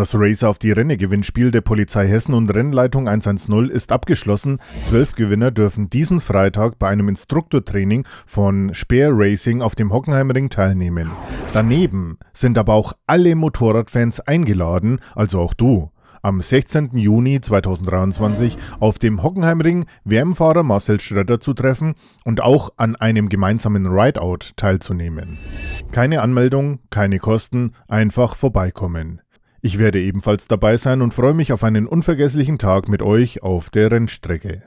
Das Race auf die Renne Gewinnspiel der Polizei Hessen und Rennleitung 110 ist abgeschlossen. Zwölf Gewinner dürfen diesen Freitag bei einem Instruktortraining von Speer Racing auf dem Hockenheimring teilnehmen. Daneben sind aber auch alle Motorradfans eingeladen, also auch du. Am 16. Juni 2023 auf dem Hockenheimring Wärmfahrer Marcel Schröder zu treffen und auch an einem gemeinsamen Rideout teilzunehmen. Keine Anmeldung, keine Kosten, einfach vorbeikommen. Ich werde ebenfalls dabei sein und freue mich auf einen unvergesslichen Tag mit euch auf der Rennstrecke.